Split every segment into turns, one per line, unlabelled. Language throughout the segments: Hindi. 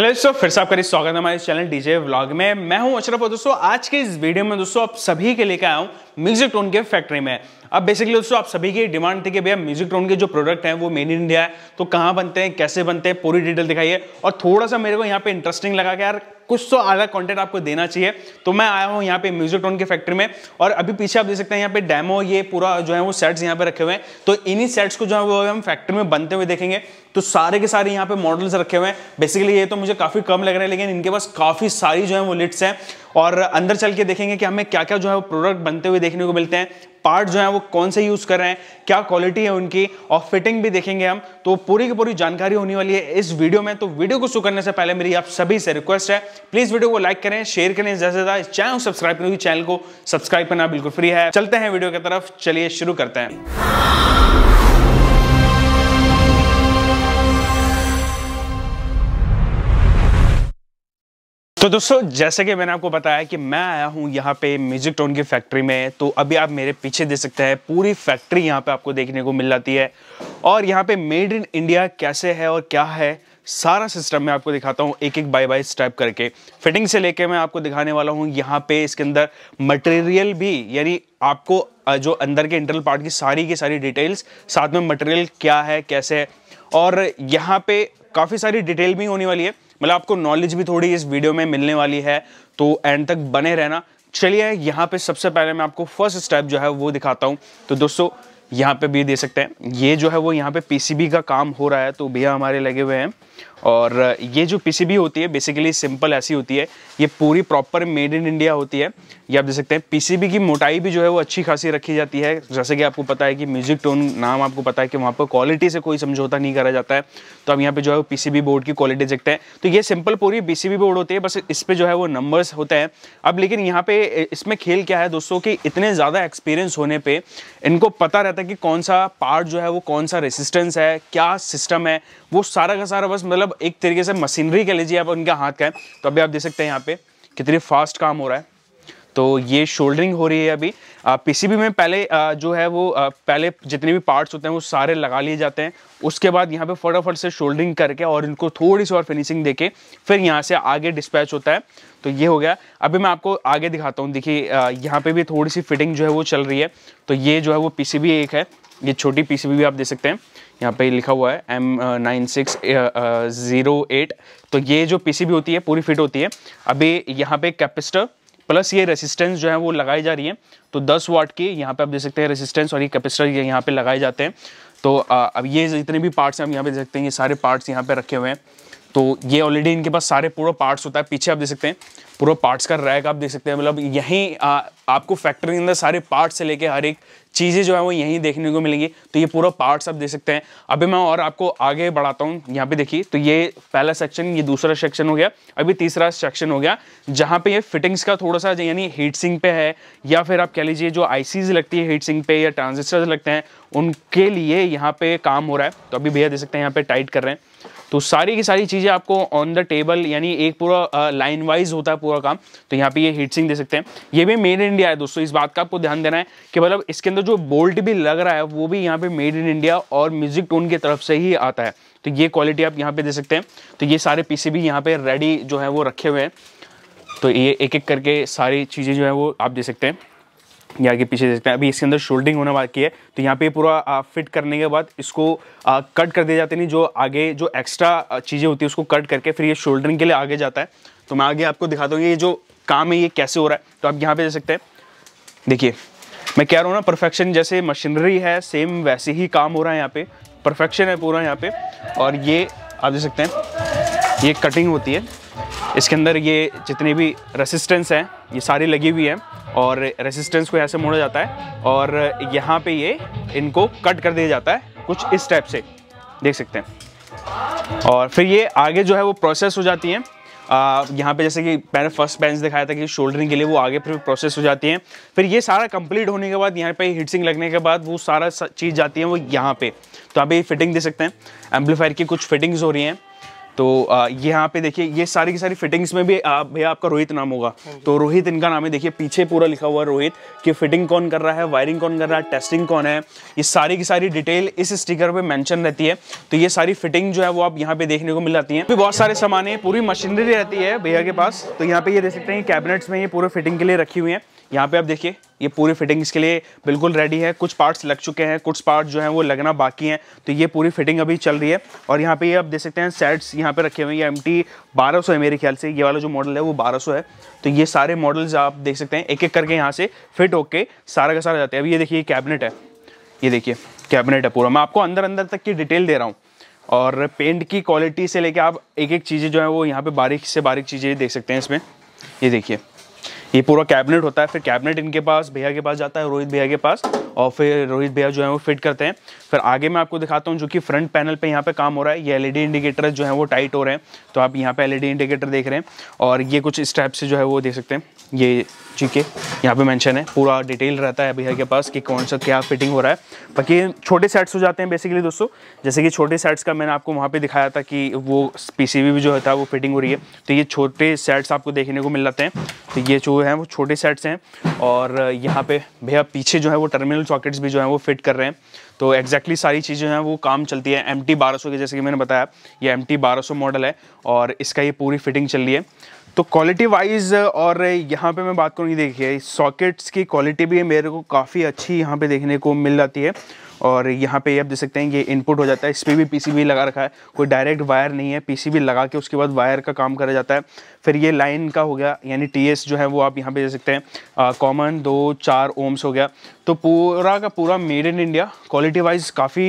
हेलो दोस्तों फिर से आपका स्वागत है हमारे चैनल डीजे व्लॉग में मैं हूं अशरफ और दोस्तों आज के इस वीडियो में दोस्तों आप सभी के लेकर आया हूं म्यूजिक टोन के फैक्ट्री में अब बेसिकली दोस्तों आप सभी की डिमांड थी कि भैया म्यूजिक टोन के जो प्रोडक्ट हैं वो मेड इन इंडिया है तो कहाँ बनते हैं कैसे बनते हैं पूरी डिटेल दिखाइए और थोड़ा सा मेरे को यहाँ पे इंटरेस्टिंग लगा कि यार कुछ तो अलग कंटेंट आपको देना चाहिए तो मैं आया हूँ यहाँ पे म्यूजिक टोन की फैक्ट्री में और अभी पीछे आप देख सकते हैं यहाँ पे डैमो ये पूरा जो है वो सेट्स यहाँ पे रखे हुए हैं तो इन्हीं सेट्स को जो है वो हम फैक्ट्री में बनते हुए देखेंगे तो सारे के सारे यहाँ पे मॉडल्स रखे हुए हैं बेसिकली ये तो मुझे काफ़ी कम लग रहा है लेकिन इनके पास काफ़ी सारी जो है वो लिट्स हैं और अंदर चल के देखेंगे कि हमें क्या क्या जो है वो प्रोडक्ट बनते हुए देखने को मिलते हैं पार्ट जो है वो कौन से यूज़ कर रहे हैं क्या क्वालिटी है उनकी और फिटिंग भी देखेंगे हम तो पूरी की पूरी जानकारी होने वाली है इस वीडियो में तो वीडियो को शुरू करने से पहले मेरी आप सभी से रिक्वेस्ट है प्लीज़ वीडियो को लाइक करें शेयर करें ज़्यादा से ज़्यादा चैनल सब्सक्राइब करें चैनल को सब्सक्राइब करना बिल्कुल फ्री है चलते हैं वीडियो की तरफ चलिए शुरू करते हैं तो दोस्तों जैसे कि मैंने आपको बताया कि मैं आया हूँ यहाँ पे म्यूजिक टोन की फैक्ट्री में तो अभी आप मेरे पीछे देख सकते हैं पूरी फैक्ट्री यहाँ पे आपको देखने को मिल जाती है और यहाँ पे मेड इन इंडिया कैसे है और क्या है सारा सिस्टम मैं आपको दिखाता हूँ एक एक बाय बाय स्टेप करके फिटिंग से लेके मैं आपको दिखाने वाला हूँ यहाँ पे इसके अंदर मटेरियल भी यानी आपको जो अंदर के इंटरनल पार्ट की सारी की सारी डिटेल्स साथ में मटेरियल क्या है कैसे है और यहाँ पे काफ़ी सारी डिटेल भी होने वाली है मतलब आपको नॉलेज भी थोड़ी इस वीडियो में मिलने वाली है तो एंड तक बने रहना चलिए यहाँ पे सबसे पहले मैं आपको फर्स्ट स्टेप जो है वो दिखाता हूँ तो दोस्तों यहाँ पे भी दे सकते हैं ये जो है वो यहाँ पे पीसीबी का काम हो रहा है तो भैया हमारे लगे हुए हैं और ये जो पीसीबी होती है बेसिकली सिंपल ऐसी होती है ये पूरी प्रॉपर मेड इन इंडिया होती है ये आप देख सकते हैं पीसीबी की मोटाई भी जो है वो अच्छी खासी रखी जाती है जैसे कि आपको पता है कि म्यूजिक टोन नाम आपको पता है कि वहाँ पर क्वालिटी से कोई समझौता नहीं करा जाता है तो आप यहाँ पर जो है वो पी बोर्ड की क्वालिटी देखते हैं तो ये सिंपल पूरी पी बोर्ड होती है बस इस पर जो है वो नंबर्स होते हैं अब लेकिन यहाँ पर इसमें खेल क्या है दोस्तों कि इतने ज़्यादा एक्सपीरियंस होने पर इनको पता रहता है कि कौन सा पार्ट जो है वो कौन सा रेसिस्टेंस है क्या सिस्टम है वो सारा का सारा बस मतलब एक तरीके से मशीनरी कह लीजिए आप उनका हाथ का है तो अभी आप देख सकते हैं यहाँ पे कितनी फास्ट काम हो रहा है तो ये शोल्डरिंग हो रही है अभी पीसीबी में पहले आ, जो है वो आ, पहले जितने भी पार्ट्स होते हैं वो सारे लगा लिए जाते हैं उसके बाद यहाँ पे फटाफट से शोल्डरिंग करके और इनको थोड़ी सी और फिनिशिंग देके फिर यहाँ से आगे डिस्पैच होता है तो ये हो गया अभी मैं आपको आगे दिखाता हूँ देखिए यहाँ पे भी थोड़ी सी फिटिंग जो है वो चल रही है तो ये जो है वो पी एक है ये छोटी पी भी आप दे सकते हैं यहाँ पे लिखा हुआ है M nine six zero eight तो ये जो पीसीबी होती है पूरी फिट होती है अभी यहाँ पे कैपेसिटर प्लस ये रेसिस्टेंस जो है वो लगाई जा रही है तो 10 वाट की यहाँ पे आप देख सकते हैं रेसिस्टेंस और ये कैपेसिटर ये यहाँ पे लगाए जाते हैं तो अब ये जितने भी पार्ट्स हैं आप यहाँ पे देख सकते हैं ये सारे पार्ट्स यहाँ पे रखे हुए हैं तो ये ऑलरेडी इनके पास सारे पूरा पार्ट्स होता है पीछे आप देख सकते हैं पूरा पार्ट्स का रैक आप देख सकते हैं मतलब यहीं आपको फैक्ट्री के अंदर सारे पार्ट्स से लेके हर एक चीज़ें जो है वो यहीं देखने को मिलेंगी तो ये पूरा पार्ट्स आप देख सकते हैं अभी मैं और आपको आगे बढ़ाता हूँ यहाँ पे देखिए तो ये पहला सेक्शन ये दूसरा सेक्शन हो गया अभी तीसरा सेक्शन हो गया जहाँ पे ये फिटिंग्स का थोड़ा सा यानी हीट सिंक पे है या फिर आप कह लीजिए जो आईसीज लगती है हीट सिंक पे या ट्रांजिस्टर लगते हैं उनके लिए यहाँ पे काम हो रहा है तो अभी भैया देख सकते हैं यहाँ पे टाइट कर रहे हैं तो सारी की सारी चीज़ें आपको ऑन द टेबल यानी एक पूरा लाइन वाइज होता है पूरा काम तो यहाँ पे ये हीट सिंक दे सकते हैं ये भी मेड इन इंडिया है दोस्तों इस बात का आपको ध्यान देना है कि मतलब इसके अंदर जो बोल्ट भी लग रहा है वो भी यहाँ पे मेड इन इंडिया और म्यूजिक टोन की तरफ से ही आता है तो ये क्वालिटी आप यहाँ पे दे सकते हैं तो ये सारे पीसे भी यहाँ पे रेडी जो है वो रखे हुए हैं तो ये एक एक करके सारी चीज़ें जो है वो आप दे सकते हैं यहाँ के पीछे देखते हैं अभी इसके अंदर शोल्डिंग होना बाकी है तो यहाँ पे पूरा फिट करने के बाद इसको आ, कट कर दिया जाते नहीं जो आगे जो एक्स्ट्रा चीज़ें होती है उसको कट करके फिर ये शोल्डरिंग के लिए आगे जाता है तो मैं आगे आपको दिखाता हूँ ये जो काम है ये कैसे हो रहा है तो आप यहाँ पे देख सकते हैं देखिए मैं कह रहा हूँ ना परफेक्शन जैसे मशीनरी है सेम वैसे ही काम हो रहा है यहाँ पे परफेक्शन है पूरा यहाँ पे और ये आप देख सकते हैं ये कटिंग होती है इसके अंदर ये जितनी भी रेसिस्टेंस हैं ये सारी लगी हुई है और रेसिस्टेंस को यहाँ से मोड़ा जाता है और यहाँ पे ये इनको कट कर दिया जाता है कुछ इस टाइप से देख सकते हैं और फिर ये आगे जो है वो प्रोसेस हो जाती है यहाँ पे जैसे कि मैंने फर्स्ट बेंच दिखाया था कि शोल्डरिंग के लिए वो आगे फिर प्रोसेस हो जाती है फिर ये सारा कंप्लीट होने के बाद यहाँ पे हीटसिंग लगने के बाद वो सारा चीज़ जाती है वो यहाँ पे तो आप ये फिटिंग दे सकते हैं एम्पलीफायर की कुछ फिटिंग्स हो रही हैं तो यहाँ पे देखिए ये सारी की सारी फिटिंग्स में भी भैया आपका रोहित नाम होगा हाँ तो रोहित इनका नाम है देखिए पीछे पूरा लिखा हुआ है रोहित कि फिटिंग कौन कर रहा है वायरिंग कौन कर रहा है टेस्टिंग कौन है ये सारी की सारी डिटेल इस स्टिकर पे मेंशन रहती है तो ये सारी फिटिंग जो है वो आप यहाँ पे देखने को मिल जाती है बहुत सारे सामान है पूरी मशीनरी रहती है भैया के पास तो यहाँ पे ये देख सकते हैं कैबिनेट्स में ये पूरे फिटिंग के लिए रखी हुई है यहाँ पे आप देखिए ये पूरी फिटिंग इसके लिए बिल्कुल रेडी है कुछ पार्ट्स लग चुके हैं कुछ पार्ट जो हैं वो लगना बाकी हैं तो ये पूरी फिटिंग अभी चल रही है और यहाँ पे ये आप देख सकते हैं सेट्स यहाँ पे रखे हुए हैं ये एम टी बारह है मेरे ख्याल से ये वाला जो मॉडल है वो 1200 है तो ये सारे मॉडल्स आप देख सकते हैं एक एक करके यहाँ से फिट होके सारा का सारा जाते हैं अभी ये देखिए कैबिनेट है ये देखिए कैबिनेट है पूरा मैं आपको अंदर अंदर तक की डिटेल दे रहा हूँ और पेंट की क्वालिटी से लेके आप एक एक चीज़ें जो है वो यहाँ पे बारीक से बारीक चीज़ें देख सकते हैं इसमें ये देखिए ये पूरा कैबिनेट होता है फिर कैबिनेट इनके पास भैया के पास जाता है रोहित भैया के पास और फिर रोहित भैया जो है वो फिट करते हैं फिर आगे मैं आपको दिखाता हूँ जो कि फ्रंट पैनल पे यहाँ पे काम हो रहा है ये एलईडी इंडिकेटर जो है वो टाइट हो रहे हैं तो आप यहाँ पे एलईडी इंडिकेटर देख रहे हैं और ये कुछ स्टेप से जो है वो देख सकते हैं ये जी के यहाँ पे मेंशन है पूरा डिटेल रहता है भैया के पास कि कौन सा क्या फिटिंग हो रहा है बाकी छोटे सेट्स हो जाते हैं बेसिकली दोस्तों जैसे कि छोटे सेट्स का मैंने आपको वहाँ पे दिखाया था कि वो पीसीबी भी जो होता है वो फिटिंग हो रही है तो ये छोटे सेट्स आपको देखने को मिल जाते हैं तो ये जो है वो छोटे सेट्स हैं और यहाँ पर भैया पीछे जो है वो टर्मिनल चॉकेट्स भी जो है वो फिट कर रहे हैं तो एग्जैक्टली सारी चीज़ें हैं वो काम चलती है एम टी बारह सौ जैसे कि मैंने बताया ये एम टी बारह सौ मॉडल है और इसका ये पूरी फिटिंग चल रही है तो क्वालिटी वाइज और यहाँ पे मैं बात करूँगी देखिए सॉकेट्स की क्वालिटी भी मेरे को काफ़ी अच्छी यहाँ पे देखने को मिल जाती है और यहाँ पे आप देख सकते हैं ये इनपुट हो जाता है इस पर भी पीसीबी लगा रखा है कोई डायरेक्ट वायर नहीं है पीसीबी लगा के उसके बाद वायर का काम करा जाता है फिर ये लाइन का हो गया यानी टी जो है वो आप यहाँ पे दे सकते हैं कॉमन दो चार ओम्स हो गया तो पूरा का पूरा made in India quality wise काफ़ी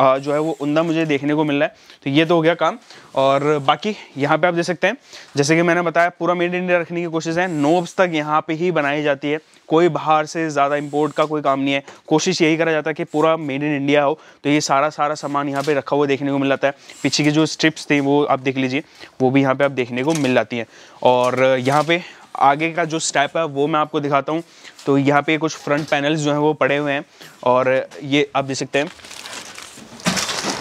जो है वो उमदा मुझे देखने को मिल रहा है तो ये तो हो गया काम और बाकी यहाँ पे आप देख सकते हैं जैसे कि मैंने बताया पूरा मेड इन इंडिया रखने की कोशिश है नोब्स तक यहाँ पे ही बनाई जाती है कोई बाहर से ज़्यादा इंपोर्ट का कोई काम नहीं है कोशिश यही करा जाता है कि पूरा मेड इन इंडिया हो तो ये सारा सारा सामान यहाँ पे रखा हुआ देखने को मिल जाता है पीछे की जो स्ट्रिप्स थी वो आप देख लीजिए वो भी यहाँ पे आप देखने को मिल जाती हैं और यहाँ पे आगे का जो स्टेप है वो मैं आपको दिखाता हूँ तो यहाँ पे कुछ फ्रंट पैनल्स जो हैं वो पड़े हुए हैं और ये आप देख सकते हैं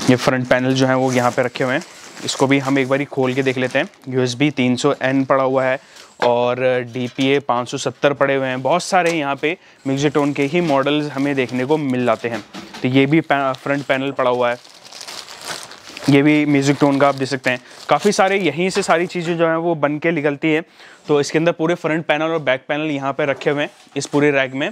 ये फ्रंट पैनल जो है वो यहाँ पे रखे हुए हैं इसको भी हम एक बार खोल के देख लेते हैं यू एस बी तीन सौ एन पड़ा हुआ है और डी पी ए सौ सत्तर पड़े हुए हैं बहुत सारे यहाँ पे मिक्सिटोन के ही मॉडल्स हमें देखने को मिल जाते हैं तो ये भी फ्रंट पैनल पड़ा हुआ है ये भी म्यूज़िक टोन का आप देख सकते हैं काफ़ी सारे यहीं से सारी चीज़ें जो हैं वो बन के निकलती है तो इसके अंदर पूरे फ्रंट पैनल और बैक पैनल यहाँ पे रखे हुए हैं इस पूरे रैग में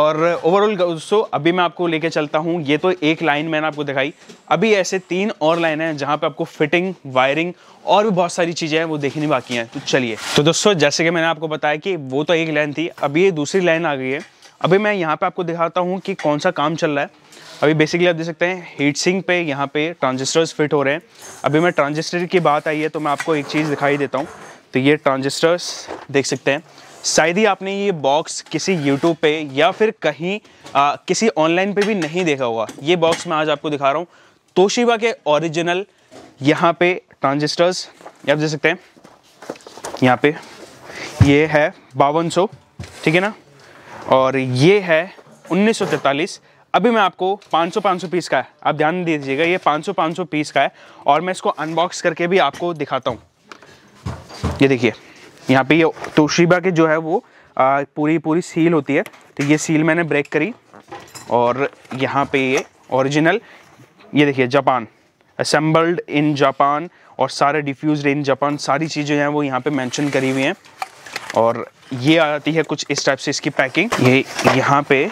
और ओवरऑल दोस्तों अभी मैं आपको लेके चलता हूँ ये तो एक लाइन मैंने आपको दिखाई अभी ऐसे तीन और लाइन है जहाँ पे आपको फिटिंग वायरिंग और भी बहुत सारी चीज़ें हैं वो देखनी बाकी हैं तो चलिए तो दोस्तों जैसे कि मैंने आपको बताया कि वो तो एक लाइन थी अभी ये दूसरी लाइन आ गई है अभी मैं यहाँ पर आपको दिखाता हूँ कि कौन सा काम चल रहा है अभी बेसिकली आप देख सकते हैं हीट सिंक पे यहाँ पे ट्रांजिस्टर्स फिट हो रहे हैं अभी मैं ट्रांजिस्टर की बात आई है तो मैं आपको एक चीज़ दिखाई देता हूँ तो ये ट्रांजिस्टर्स देख सकते हैं शायद ही आपने ये बॉक्स किसी यूट्यूब पे या फिर कहीं आ, किसी ऑनलाइन पे भी नहीं देखा होगा ये बॉक्स मैं आज आपको दिखा रहा हूँ तोशिबा के ओरिजिनल यहाँ पे ट्रांजिस्टर्स आप देख सकते हैं यहाँ पे ये है बावन ठीक है ना और ये है उन्नीस अभी मैं आपको 500 500 पीस का है आप ध्यान दीजिएगा ये 500 500 पीस का है और मैं इसको अनबॉक्स करके भी आपको दिखाता हूँ ये देखिए यहाँ पे ये तोशीबा के जो है वो आ, पूरी पूरी सील होती है तो ये सील मैंने ब्रेक करी और यहाँ पे ये ओरिजिनल ये देखिए जापान असम्बल्ड इन जापान और सारे डिफ्यूज इन जापान सारी चीज़ें हैं वो यहाँ पर मैंशन करी हुई हैं और ये आती है कुछ इस टाइप से इसकी पैकिंग ये यहाँ पे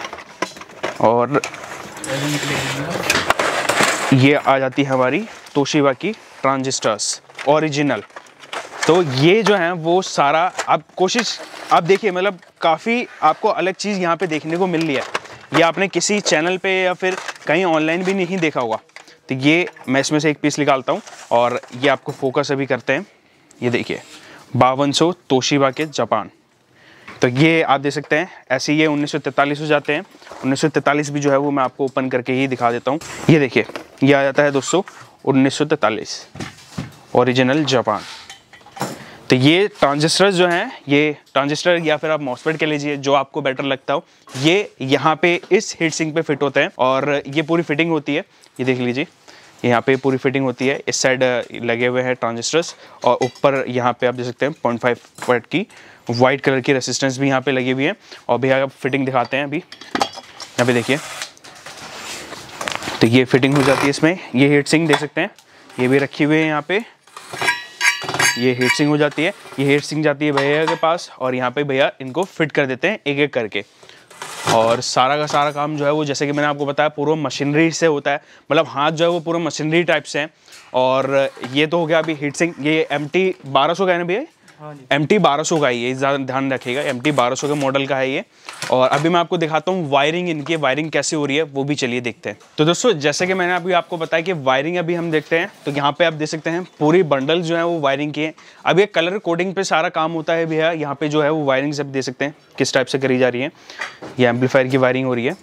और ये आ जाती है हमारी तोशिवा की ट्रांजिस्टर्स ओरिजिनल तो ये जो है वो सारा आप कोशिश आप देखिए मतलब काफ़ी आपको अलग चीज़ यहाँ पे देखने को मिल रही है ये आपने किसी चैनल पे या फिर कहीं ऑनलाइन भी नहीं देखा होगा तो ये मैं इसमें से एक पीस निकालता हूँ और ये आपको फोकस अभी करते हैं ये देखिए बावन सौ तोशिबा के जापान तो ये आप देख सकते हैं ऐसे ये 1943 हो जाते हैं 1943 भी जो है वो मैं आपको ओपन करके ही दिखा देता हूँ ये देखिए ये आ जाता है दोस्तों तैतालीस ओरिजिनल जापान तो ये ट्रांजिस्टर्स जो हैं ये ट्रांजिस्टर या फिर आप मॉसफेट के लीजिए जो आपको बेटर लगता हो ये यहाँ पे इस हीट सिंक पे फिट होते हैं और ये पूरी फिटिंग होती है ये देख लीजिए यहाँ पे पूरी फिटिंग होती है इस साइड लगे हुए हैं ट्रांजिस्टर्स और ऊपर यहाँ पे आप देख सकते हैं पॉइंट फाइव वाट की वाइट कलर की रेसिस्टेंस भी यहाँ पे लगी हुई है और भैया आप फिटिंग दिखाते हैं अभी यहाँ पे देखिए तो ये फिटिंग हो जाती है इसमें ये हीट सिंह देख सकते हैं ये भी रखी हुई है यहाँ पे ये हीट सिंह हो जाती है ये हीट सिंह जाती है भैया के पास और यहाँ पे भैया इनको फिट कर देते हैं एक एक करके और सारा का सारा काम जो है वो जैसे कि मैंने आपको बताया पूरा मशीनरी से होता है मतलब हाथ जो है वो पूरा मशीनरी टाइप से हैं और ये तो हो गया अभी हीट सिंक ये एम टी बारह सौ का है ना भैया एम टी बारह का ये ध्यान रखिएगा एम टी बारह के मॉडल का है ये और अभी मैं आपको दिखाता हूँ वायरिंग इनकी वायरिंग कैसे हो रही है वो भी चलिए देखते हैं तो दोस्तों जैसे कि मैंने अभी आपको बताया कि वायरिंग अभी हम देखते हैं तो यहाँ पे आप देख सकते हैं पूरी बंडल जो है वो वायरिंग की है अब ये कलर कोडिंग पे सारा काम होता है भैया यहाँ पे जो है वो वायरिंग से देख सकते हैं किस टाइप से करी जा रही है ये एम्पलीफायर की वायरिंग हो रही है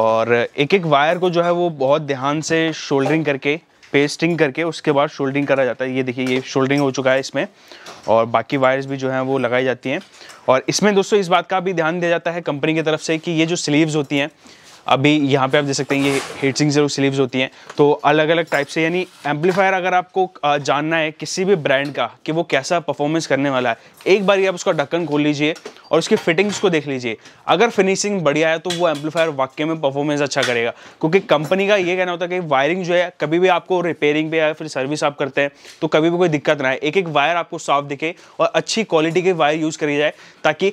और एक एक वायर को जो है वो बहुत ध्यान से शोल्डरिंग करके पेस्टिंग करके उसके बाद शोल्डिंग करा जाता है ये देखिए ये शोल्डिंग हो चुका है इसमें और बाकी वायर्स भी जो हैं वो लगाई जाती हैं और इसमें दोस्तों इस बात का भी ध्यान दिया जाता है कंपनी की तरफ से कि ये जो स्लीव्स होती हैं अभी यहाँ पे आप देख सकते हैं ये हीट सिंग जरूर स्लीव्स होती हैं तो अलग अलग टाइप से यानी एम्पलीफायर अगर आपको जानना है किसी भी ब्रांड का कि वो कैसा परफॉर्मेंस करने वाला है एक बार आप उसका ढक्कन खोल लीजिए और उसकी फिटिंग्स को देख लीजिए अगर फिनिशिंग बढ़िया है तो वो एम्पलीफायर वाक्य में परफॉर्मेंस अच्छा करेगा क्योंकि कंपनी का ये कहना होता है कि वायरिंग जो है कभी भी आपको रिपेयरिंग पे या फिर सर्विस आप करते हैं तो कभी भी कोई दिक्कत ना आए एक एक वायर आपको साफ दिखे और अच्छी क्वालिटी के वायर यूज़ करी जाए ताकि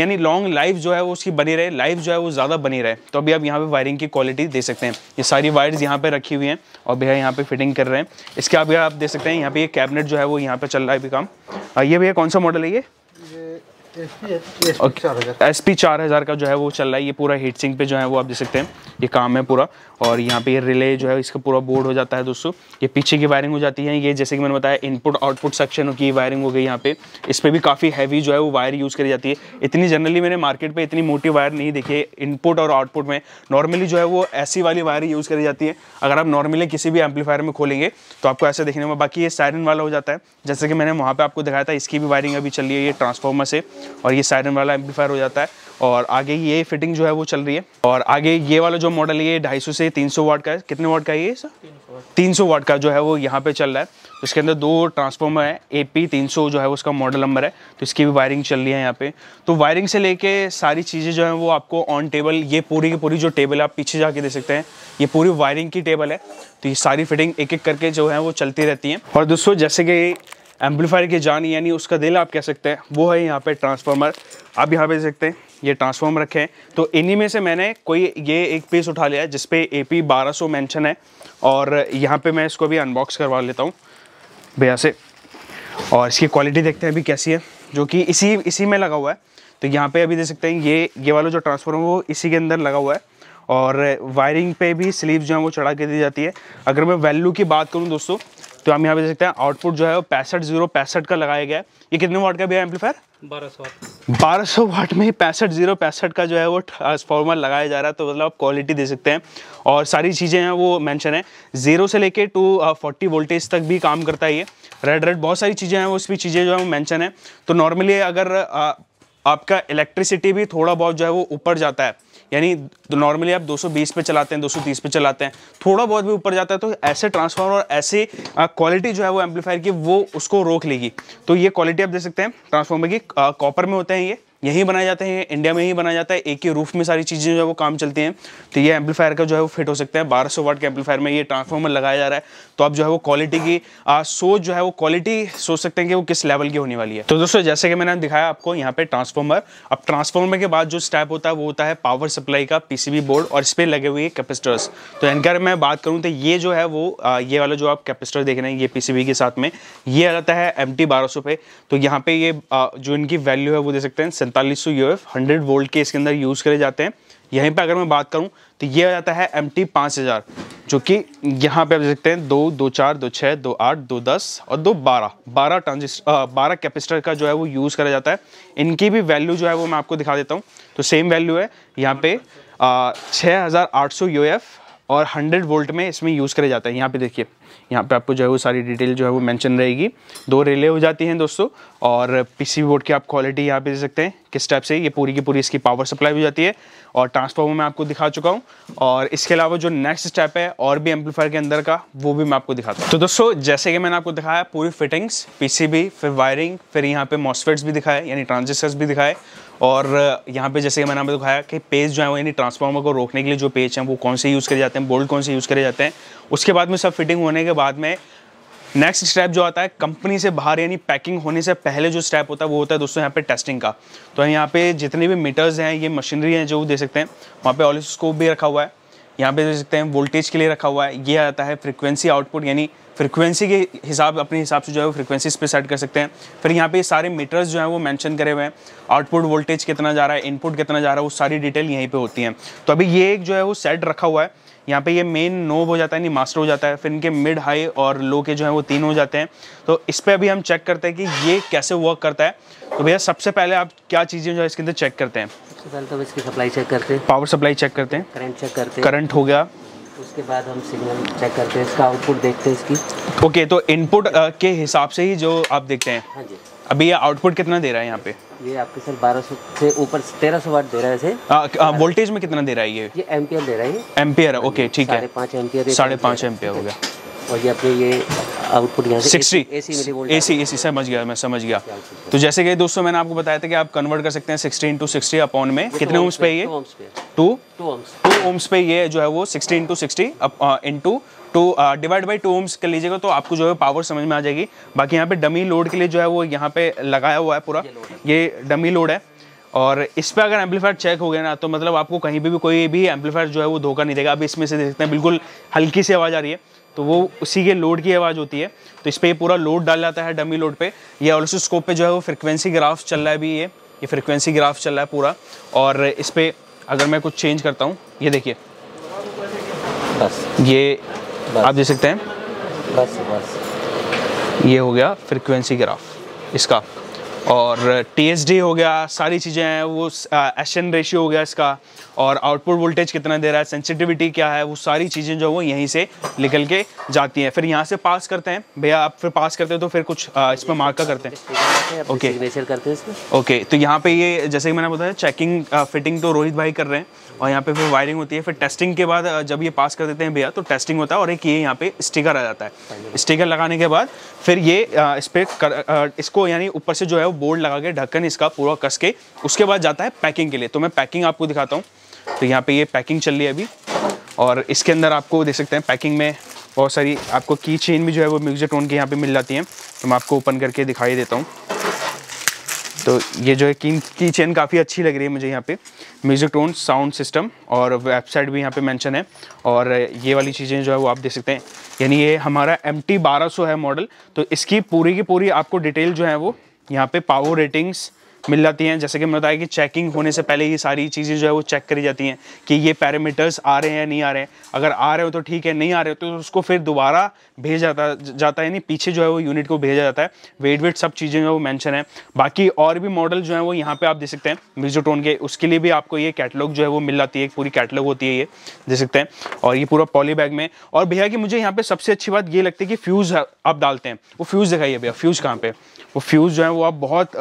यानी लॉन्ग लाइफ जो है वो उसकी बनी रहे लाइफ जो है वो ज़्यादा बनी रहे तो अभी आप यहाँ पे वायरिंग की क्वालिटी दे सकते हैं ये सारी वायर्स यहाँ पे रखी हुई हैं और भैया यहाँ पे फिटिंग कर रहे हैं इसके आप आप दे सकते हैं यहाँ पे ये कैबिनेट जो है वो यहाँ पे चल रहा है अभी काम ये भैया कौन सा मॉडल है ये एस पी चार हज़ार का जो है वो चल रहा है ये पूरा हीट सिंक पे जो है वो आप देख सकते हैं ये काम है पूरा और यहाँ पे ये रिले जो है इसका पूरा बोर्ड हो जाता है दोस्तों ये पीछे की वायरिंग हो जाती है ये जैसे कि मैंने बताया इनपुट आउटपुट सेक्शन की वायरिंग हो गई यहाँ पे इस पर भी काफ़ी हैवी जो है वो वायर यूज़ करी जाती है इतनी जनरली मैंने मार्केट पर इतनी मोटी वायर नहीं देखी है इनपुट और आउटपुट में नॉर्मली जो है वो ऐसी वाली वायर यूज़ करी जाती है अगर आप नॉर्मली किसी भी एम्पलीफायर में खोलेंगे तो आपको ऐसे देखने में बाकी ये सायरन वाला हो जाता है जैसे कि मैंने वहाँ पर आपको दिखाया था इसकी भी वायरिंग अभी चल रही है ये ट्रांसफॉर्मर से और ये सायरन वाला एम्पलीफायर हो जाता है और आगे ये फिटिंग जो है वो चल रही है और आगे ये वाला जो मॉडल ये ढाई से 300 वाट का है कितने वाट का है ये सर 300 वाट का जो है वो यहाँ पे चल रहा है तो इसके अंदर दो ट्रांसफॉर्मर है ए पी जो है उसका मॉडल नंबर है तो इसकी भी वायरिंग चल रही है यहाँ पे तो वायरिंग से लेके सारी चीज़ें जो है वो आपको ऑन टेबल ये पूरी की पूरी जो टेबल आप पीछे जाके देख सकते हैं ये पूरी वायरिंग की टेबल है तो ये सारी फिटिंग एक एक करके जो है वो चलती रहती है और दोस्तों जैसे कि एम्पलीफायर की जान यानी उसका दिल आप कह सकते हैं वो है यहाँ पे ट्रांसफार्मर आप यहाँ पे देख सकते हैं ये ट्रांसफॉर्म रखे हैं तो इन्हीं में से मैंने कोई ये एक पीस उठा लिया है जिसपे ए पी बारह सौ मैंशन है और यहाँ पे मैं इसको भी अनबॉक्स करवा लेता हूँ भैया से और इसकी क्वालिटी देखते हैं अभी कैसी है जो कि इसी इसी में लगा हुआ है तो यहाँ पे अभी देख सकते हैं ये ये वाला जो ट्रांसफॉर्मर वो इसी के अंदर लगा हुआ है और वायरिंग पे भी स्लीव जो है वो चढ़ा के दी जाती है अगर मैं वैल्यू की बात करूँ दोस्तों तो हम यहाँ पे देख सकते हैं आउटपुट जो है वो पैंसठ जीरो पैंसठ का लगाया गया है ये कितने वाट का भी है एम्पलीफायर बारह सौ बारह सौ वाट में पैंसठ जीरो पैंसठ का जो है वो ट्रांसफॉर्मर लगाया जा रहा है तो मतलब आप क्वालिटी दे सकते हैं और सारी चीज़ें हैं वो मेंशन है जीरो से लेके टू फोर्टी वोल्टेज तक भी काम करता है ये रेड रेड बहुत सारी चीज़ें हैं वो उसकी चीज़ें जो है वो मैंशन है तो नॉर्मली अगर आ, आपका इलेक्ट्रिसिटी भी थोड़ा बहुत जो है वो ऊपर जाता है यानी नॉर्मली तो आप 220 पे चलाते हैं 230 पे चलाते हैं थोड़ा बहुत भी ऊपर जाता है तो ऐसे ट्रांसफार्मर और ऐसे क्वालिटी जो है वो एम्पलीफायर की वो उसको रोक लेगी तो ये क्वालिटी आप देख सकते हैं ट्रांसफार्मर की कॉपर में होते हैं ये यहीं बनाए जाते हैं इंडिया में ही बनाया जाता है एक ही रूफ में सारी चीज़ें जो है वो काम चलती हैं तो ये एम्पलीफायर का जो है वो फिट हो सकता है बारह सौ वाट के एम्पलीफायर में ये ट्रांसफॉर्मर लगाया जा रहा है तो आप जो है वो क्वालिटी की सोच जो है वो क्वालिटी सोच सकते हैं कि वो किस लेवल की होने वाली है तो दोस्तों जैसे कि मैंने दिखाया आपको यहाँ पे ट्रांसफॉर्मर अब ट्रांसफॉर्मर के बाद जो स्टेप होता है वो होता है पावर सप्लाई का पीसीबी बोर्ड और इस पर लगे हुए कैपेसिटर्स तो इनका मैं बात करूँ तो ये जो है वो ये वाला जो आप कैपेसिटर देख रहे हैं ये पीसीबी के साथ में ये रहता है एम टी पे तो यहाँ पे ये जो इनकी वैल्यू है वो दे सकते हैं पैंतालीस सौ यू एफ हंड्रेड वोल्ट के इसके अंदर यूज़ करे जाते हैं यहीं पर अगर मैं बात करूँ तो ये आ जाता है एम टी पाँच हज़ार जो कि यहाँ पे आप देख सकते हैं दो दो चार दो छः दो आठ दो दस और दो बारह बारह ट्रांजिस्टर बारह कैपेसिटर का जो है वो यूज़ करा जाता है इनकी भी वैल्यू जो है वो मैं आपको दिखा देता हूँ तो सेम वैल्यू है यहाँ पे छः हज़ार आठ सौ यू एफ और हंड्रेड वोल्ट में इसमें यूज़ करे जाता है यहाँ पे देखिए यहाँ पे आपको जो है वो सारी डिटेल जो है वो मेंशन रहेगी दो रिले हो जाती हैं दोस्तों और पीसीबी बोर्ड की आप क्वालिटी यहाँ पे दे सकते हैं किस टाइप से ये पूरी की पूरी इसकी पावर सप्लाई हो जाती है और ट्रांसफार्मर मैं आपको दिखा चुका हूँ और इसके अलावा जो नेक्स्ट स्टेप है और भी एम्पलीफायर के अंदर का वो भी मैं आपको दिखाता हूँ तो दोस्तों जैसे कि मैंने आपको दिखाया पूरी फिटिंग्स पीसीबी फिर वायरिंग फिर यहाँ पे मॉसफेट्स भी दिखाए यानी ट्रांजिस्टर्स भी दिखाए और यहाँ पे जैसे कि मैंने आपको दिखाया कि पेज जो है वो यानी ट्रांसफार्मर को रोकने के लिए जो पेज हैं वो कौन से यूज़ करे जाते हैं बोल्ट कौन से यूज़ करे जाते हैं उसके बाद में सब फिटिंग होने के बाद में नेक्स्ट स्टेप जो आता है कंपनी से बाहर यानी पैकिंग होने से पहले जो स्टेप होता है वो होता है दोस्तों यहाँ पे टेस्टिंग का तो यहाँ पे जितने भी मीटर्स हैं ये मशीनरी हैं जो दे सकते हैं वहाँ पे ऑलिस्कोप भी रखा हुआ है यहाँ पे देख सकते हैं वोल्टेज के लिए रखा हुआ है ये आता है फ्रीक्वेंसी आउटपुट यानी फ्रीक्वेंसी के हिसाब अपने हिसाब से जो है वो फ्रीक्वेंसीज पे सेट कर सकते हैं फिर यहाँ पे सारे मीटर्स जो हैं वो मेंशन करे हुए हैं आउटपुट वोल्टेज कितना जा रहा है इनपुट कितना जा रहा है वो सारी डिटेल यहीं पे होती हैं तो अभी ये एक जो है वो सेट रखा हुआ है यहाँ पे ये मेन नोब हो जाता है यानी मास्टर हो जाता है फिर इनके मिड हाई और लो के जो है वो तीन हो जाते हैं तो इस पर अभी हम चेक करते हैं कि ये कैसे वर्क करता है तो भैया सबसे पहले आप क्या चीज़ें जो है इसके अंदर चेक करते हैं सबसे पहले तो इसकी सप्लाई चेक करते हैं पावर सप्लाई चेक करते हैं करंट चेक करते हैं करंट हो गया उसके बाद हम सिग्नल चेक करते हैं इसका आउटपुट देखते हैं इसकी ओके okay, तो इनपुट uh, के हिसाब से ही जो आप देखते हैं हाँ जी अभी ये आउटपुट कितना दे रहा है यहाँ पे ये आपके सर 1200 से ऊपर 1300 वाट दे रहा है इसे वोल्टेज में कितना दे रहा है ये ये एम्पियर दे रहा है एम्पियर है ओके ठीक है साढ़े पाँच एम्पियर साढ़े पाँच एम्पियर हो गया और ये अपने ये आउटपुट यहाँ सिक्सटी ए सी ए सी समझ गया मैं समझ गया तो जैसे कि दोस्तों मैंने आपको बताया था कि आप कन्वर्ट कर सकते हैं सिक्सटी इंटू सिक्सटी अपॉन में कितने ओम्स पे ये टू टू ओम्स पे ये जो है वो sixty into sixty into two divide by two ohms कर लीजिएगा तो आपको जो है पावर समझ में आ जाएगी बाकी यहाँ पे डमी लोड के लिए जो है वो यहाँ पे लगाया हुआ है पूरा ये डमी लोड है और इस पर अगर एम्पलीफायर चेक हो गया ना तो मतलब आपको कहीं भी, भी कोई भी एम्पलीफायर जो है वो धोखा नहीं देगा अब इसमें से देखते हैं बिल्कुल हल्की सी आवाज़ आ रही है तो वो उसी के लोड की आवाज़ होती है तो इस पर ये पूरा लोड डाल जाता है डमी लोड पे ये ऑलसोस्कोप पे जो है वो फ्रिक्वेंसी ग्राफ चल रहा है अभी ये ये फ्रिक्वेंसी ग्राफ चल रहा है पूरा और इस पर अगर मैं कुछ चेंज करता हूँ ये देखिए बस ये बस, आप देख सकते हैं बस बस ये हो गया फ्रिक्वेंसी ग्राफ इसका और टी हो गया सारी चीज़ें हैं वो एशन रेशियो हो गया इसका और आउटपुट वोल्टेज कितना दे रहा है सेंसिटिविटी क्या है वो सारी चीज़ें जो वो यहीं से निकल के जाती हैं फिर यहाँ से पास करते हैं भैया आप फिर पास करते हैं तो फिर कुछ आ, इस पर मार्क का करते हैं ओके करते हैं ओके तो यहाँ पे ये जैसे कि मैंने बताया चेकिंग फिटिंग तो रोहित भाई कर रहे हैं और यहाँ पे फिर वायरिंग होती है फिर टेस्टिंग के बाद जब ये पास कर देते हैं भैया तो टेस्टिंग होता है और एक ये यहाँ पे स्टिकर आ जाता है स्टिकर लगाने के बाद फिर ये इस पर इसको यानी ऊपर से जो है वो बोर्ड लगा के ढक्कन इसका पूरा कस के उसके बाद जाता है पैकिंग के लिए तो मैं पैकिंग आपको दिखाता हूँ तो यहाँ पर ये पैकिंग चल रही है अभी और इसके अंदर आपको देख सकते हैं पैकिंग में बहुत सारी आपको की चेन भी जो है वो म्यूजिक टोन की यहाँ पर मिल जाती है तो मैं आपको ओपन करके दिखाई देता हूँ तो ये जो है की की चेन काफ़ी अच्छी लग रही है मुझे यहाँ पे म्यूज़िक टोन साउंड सिस्टम और वेबसाइट भी यहाँ पे मेंशन है और ये वाली चीज़ें जो है वो आप देख सकते हैं यानी ये हमारा एम टी है मॉडल तो इसकी पूरी की पूरी आपको डिटेल जो है वो यहाँ पे पावर रेटिंग्स मिल जाती हैं जैसे कि मैंने बताया कि चेकिंग होने से पहले ये सारी चीज़ें जो है वो चेक करी जाती हैं कि ये पैरामीटर्स आ रहे हैं या नहीं आ रहे हैं अगर आ रहे हो तो ठीक है नहीं आ रहे हो तो उसको फिर दोबारा भेजा जाता जाता है नहीं पीछे जो है वो यूनिट को भेजा जाता है वेट वेट सब चीज़ें जो है वो मैंशन है बाकी और भी मॉडल जो है वो यहाँ पर आप देख सकते हैं मिजोटोन के उसके लिए भी आपको ये कैटलॉग जो है वो मिल जाती है एक पूरी कैटलॉग होती है ये देख सकते हैं और ये पूरा पॉली बैग में और भैया कि मुझे यहाँ पर सबसे अच्छी बात ये लगती है कि फ्यूज़ आप डालते हैं वो फ्यूज़ दिखाइए भैया फ्यूज़ कहाँ पर वो फ्यूज़ जो है वो आप बहुत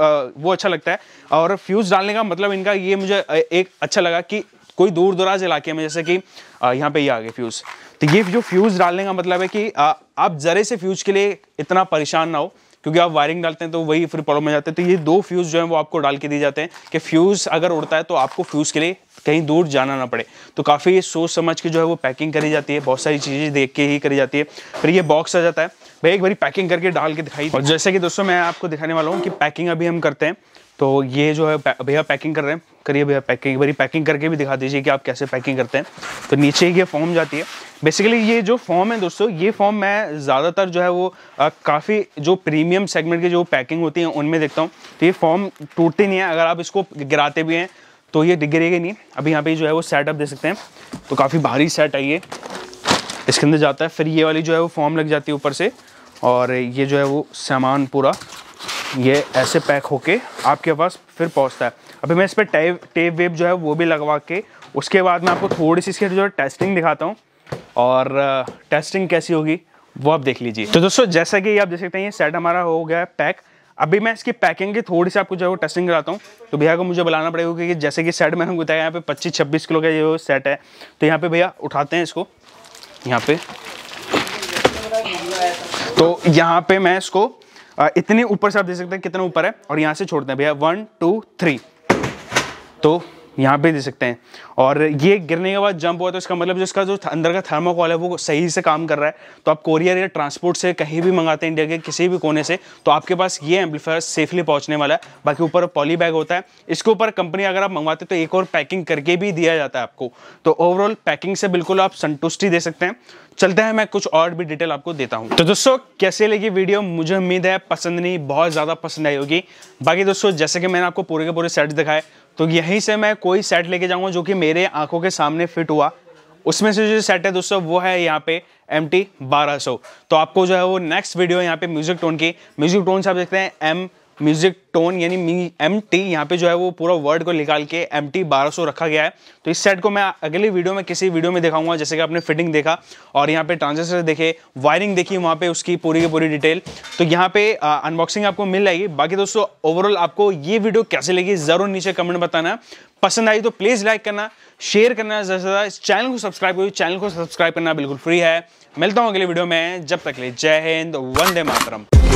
वो अच्छा लगता है है और फ्यूज़ डालने का मतलब इनका ये मुझे एक अच्छा लगा कि कोई दूर दराज इलाके में जैसे कि यहाँ पे ये आ गए फ्यूज़ तो ये जो फ्यूज़ डालने का मतलब है कि आप ज़रे से फ्यूज़ के लिए इतना परेशान ना हो क्योंकि आप वायरिंग डालते हैं तो वही फिर प्रॉब्लम में जाते हैं तो ये दो फ्यूज़ जो है वो आपको डाल के दिए जाते हैं कि फ्यूज़ अगर उड़ता है तो आपको फ्यूज़ के लिए कहीं दूर जाना ना पड़े तो काफ़ी सोच समझ के जो है वो पैकिंग करी जाती है बहुत सारी चीज़ें देख के ही करी जाती है फिर ये बॉक्स आ जाता है भाई एक बारी पैकिंग करके डाल के दिखाई और जैसे कि दोस्तों मैं आपको दिखाने वाला हूँ कि पैकिंग अभी हम करते हैं तो ये जो है भैया पैकिंग कर रहे हैं करिए भैया पैकिंग एक पैकिंग करके भी दिखा दीजिए कि आप कैसे पैकिंग करते हैं तो नीचे ये फॉर्म जाती है बेसिकली ये जो फॉर्म है दोस्तों ये फॉर्म मैं ज़्यादातर जो है वो काफ़ी जो प्रीमियम सेगमेंट की जो पैकिंग होती है उनमें देखता हूँ तो ये फॉर्म टूटते नहीं है अगर आप इसको गिराते भी हैं तो ये गिरेगा नहीं अभी यहाँ पर जो है वो सेटअप दे सकते हैं तो काफ़ी भारी सेट है ये इसके अंदर जाता है फिर ये वाली जो है वो फॉर्म लग जाती है ऊपर से और ये जो है वो सामान पूरा ये ऐसे पैक होके आपके पास फिर पहुंचता है अभी मैं इस पर टेप टेप वेप जो है वो भी लगवा के उसके बाद मैं आपको थोड़ी सी इसकी जो है टेस्टिंग दिखाता हूँ और टेस्टिंग कैसी होगी वो आप देख लीजिए तो दोस्तों जैसा कि आप देख सकते हैं ये सेट हमारा हो गया है पैक अभी मैं इसकी पैकिंग की थोड़ी सी आपको जो है वो टेस्टिंग कराता हूँ तो भैया को मुझे बुलाना पड़ेगा क्योंकि जैसे कि सेट मैंने बताया यहाँ पे 25-26 किलो का ये सेट है तो यहाँ पे भैया उठाते हैं इसको यहाँ पे तो यहाँ पे मैं इसको इतने ऊपर से आप देख सकते हैं कितना ऊपर है और यहां से छोड़ते हैं भैया वन टू थ्री तो यहाँ पे दे सकते हैं और ये गिरने के बाद जंप हुआ तो इसका मतलब जो इसका जो अंदर का थर्माकोल है वो सही से काम कर रहा है तो आप कोरियर या ट्रांसपोर्ट से कहीं भी मंगाते हैं इंडिया के किसी भी कोने से तो आपके पास ये एम्पलीफायर सेफली पहुँचने वाला है बाकी ऊपर पॉली बैग होता है इसके ऊपर कंपनी अगर आप मंगवाते तो एक और पैकिंग करके भी दिया जाता है आपको तो ओवरऑल पैकिंग से बिल्कुल आप संतुष्टि दे सकते हैं चलते हैं मैं कुछ और भी डिटेल आपको देता हूँ तो दोस्तों कैसे लगी वीडियो मुझे उम्मीद है पसंद नहीं बहुत ज़्यादा पसंद आई होगी बाकी दोस्तों जैसे कि मैंने आपको पूरे के पूरे सेट दिखाए तो यहीं से मैं कोई सेट लेके जाऊंगा जो कि मेरे आंखों के सामने फिट हुआ उसमें से जो सेट है दोस्तों वो है यहाँ पे एम टी बारह सौ तो आपको जो है वो नेक्स्ट वीडियो यहाँ पे म्यूजिक टोन की म्यूजिक टोन से आप देखते हैं एम म्यूजिक टोन यानी मी एम टी यहाँ पे जो है वो पूरा वर्ड को निकाल के एम टी बारह सौ रखा गया है तो इस सेट को मैं अगले वीडियो में किसी वीडियो में दिखाऊंगा जैसे कि आपने फिटिंग देखा और यहाँ पे ट्रांजिस्टर देखे वायरिंग देखी वहाँ पे उसकी पूरी की पूरी डिटेल तो यहाँ पे अनबॉक्सिंग आपको मिल जाएगी बाकी दोस्तों ओवरऑल आपको ये वीडियो कैसे लगी ज़रूर नीचे कमेंट बताना पसंद आई तो प्लीज़ लाइक करना शेयर करना ज़्यादा से ज़्यादा इस चैनल को सब्सक्राइब करो चैनल को सब्सक्राइब करना बिल्कुल फ्री है मिलता हूँ अगले वीडियो में जब तक ले जय हिंद वंदे मातरम